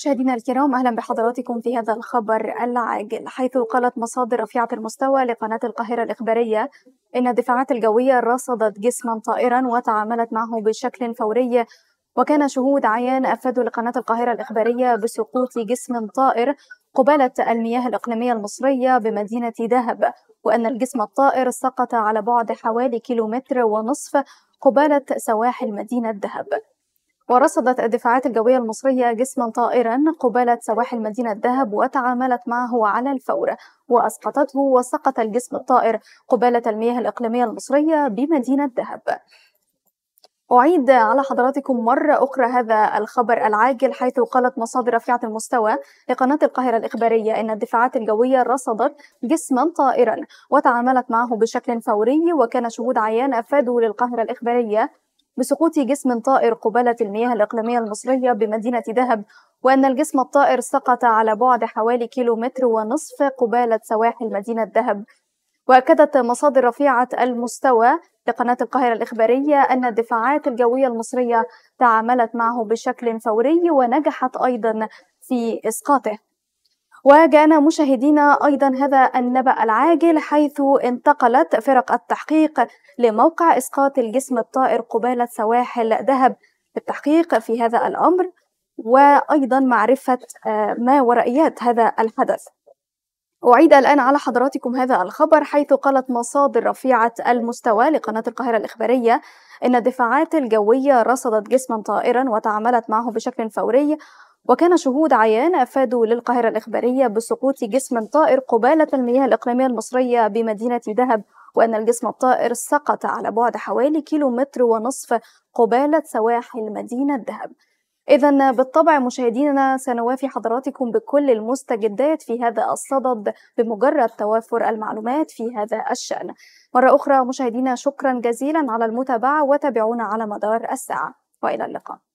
مشاهدينا الكرام اهلا بحضراتكم في هذا الخبر العاجل حيث قالت مصادر رفيعه المستوى لقناه القاهره الاخباريه ان الدفاعات الجويه رصدت جسما طائرا وتعاملت معه بشكل فوري وكان شهود عيان افادوا لقناه القاهره الاخباريه بسقوط جسم طائر قبالة المياه الإقليمية المصرية بمدينة دهب وأن الجسم الطائر سقط على بعد حوالي كيلومتر ونصف قبالة سواحل مدينة دهب ورصدت الدفاعات الجوية المصرية جسما طائرا قبالة سواحل مدينة دهب وتعاملت معه على الفور وأسقطته وسقط الجسم الطائر قبالة المياه الإقليمية المصرية بمدينة دهب أعيد على حضراتكم مرة أخرى هذا الخبر العاجل حيث قالت مصادر رفيعة المستوى لقناة القاهرة الإخبارية أن الدفاعات الجوية رصدت جسما طائرا وتعاملت معه بشكل فوري وكان شهود عيان أفادوا للقاهرة الإخبارية بسقوط جسم طائر قبالة المياه الإقليمية المصرية بمدينة دهب وأن الجسم الطائر سقط على بعد حوالي كيلومتر ونصف قبالة سواحل مدينة دهب وأكدت مصادر رفيعة المستوى لقناة القاهرة الإخبارية أن الدفاعات الجوية المصرية تعاملت معه بشكل فوري ونجحت أيضا في إسقاطه وجانا مشاهدينا أيضا هذا النبأ العاجل حيث انتقلت فرق التحقيق لموقع إسقاط الجسم الطائر قبالة سواحل دهب بالتحقيق في هذا الأمر وأيضا معرفة آه، ما ورائيات هذا الحدث أعيد الآن على حضراتكم هذا الخبر حيث قالت مصادر رفيعة المستوى لقناة القاهرة الإخبارية إن الدفاعات الجوية رصدت جسما طائرا وتعاملت معه بشكل فوري وكان شهود عيان أفادوا للقاهرة الإخبارية بسقوط جسم طائر قبالة المياه الإقليمية المصرية بمدينة دهب وأن الجسم الطائر سقط على بعد حوالي كيلومتر ونصف قبالة سواحل مدينة دهب إذا بالطبع مشاهدينا سنوافي حضراتكم بكل المستجدات في هذا الصدد بمجرد توافر المعلومات في هذا الشأن. مرة أخرى مشاهدينا شكرا جزيلا على المتابعة وتابعونا على مدار الساعة وإلى اللقاء.